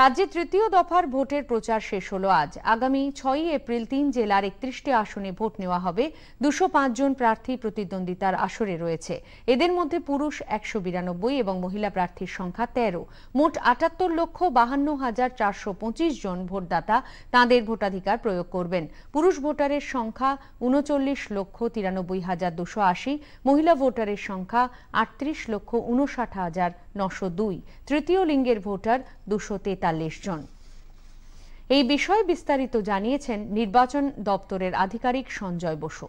রাজ্যে তৃতীয় দফার ভোটের প্রচার শেষ হল আজ আগামী ছয়ই এপ্রিল তিন জেলার একত্রিশটি আসনে ভোট নেওয়া হবে দুশো জন প্রার্থী প্রতিদ্বন্দ্বিতার আসরে রয়েছে এদের মধ্যে পুরুষ একশো বিরানব্বই এবং মহিলা প্রার্থীর সংখ্যা তেরো মোট আটাত্তর লক্ষ বাহান্ন হাজার চারশো পঁচিশ জন ভোটদাতা তাঁদের ভোটাধিকার প্রয়োগ করবেন পুরুষ ভোটারের সংখ্যা উনচল্লিশ লক্ষ তিরানব্বই হাজার দুশো আশি মহিলা ভোটারের সংখ্যা আটত্রিশ লক্ষ উনষাট হাজার নশো দুই তৃতীয় লিঙ্গের ভোটার দুশো তেত্রিশ তেতাল্লিশ জন এই বিষয়ে বিস্তারিত জানিয়েছেন নির্বাচন দপ্তরের আধিকারিক সঞ্জয় বসু